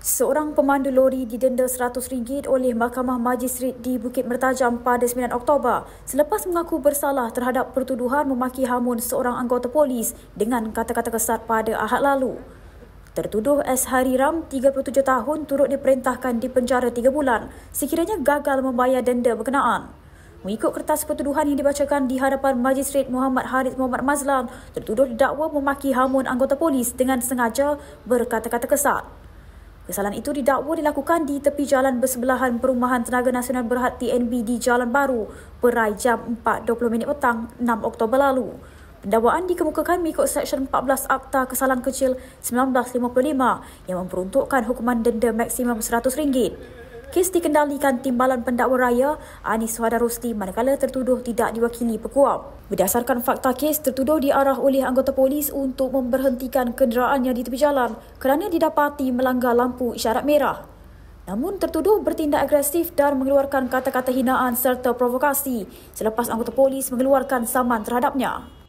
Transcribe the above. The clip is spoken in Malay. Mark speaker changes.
Speaker 1: Seorang pemandu lori didenda RM100 oleh Mahkamah Majistret di Bukit Mertajam pada 9 Oktober selepas mengaku bersalah terhadap pertuduhan memaki hamun seorang anggota polis dengan kata-kata kesat pada Ahad lalu. Tertuduh S. Hariram, 37 tahun, turut diperintahkan di penjara 3 bulan sekiranya gagal membayar denda berkenaan. Mengikut kertas pertuduhan yang dibacakan di hadapan Majistret Muhammad Harith Muhammad Mazlan, tertuduh didakwa memaki hamun anggota polis dengan sengaja berkata-kata kesat. Kesalahan itu didakwa dilakukan di tepi jalan bersebelahan Perumahan Tenaga Nasional Berhad TNB di Jalan Baru, Perai jam 4.20 petang 6 Oktober lalu. Pendakwaan dikemukakan mengikut Seksyen 14 Akta Kesalahan Kecil 1955 yang memperuntukkan hukuman denda maksimum RM100 kes dikendalikan Timbalan Pendakwa Raya Anis Wadah Rusli manakala tertuduh tidak diwakili peguam. Berdasarkan fakta kes, tertuduh diarah oleh anggota polis untuk memberhentikan kenderaannya di tepi jalan kerana didapati melanggar lampu isyarat merah. Namun tertuduh bertindak agresif dan mengeluarkan kata-kata hinaan serta provokasi selepas anggota polis mengeluarkan saman terhadapnya.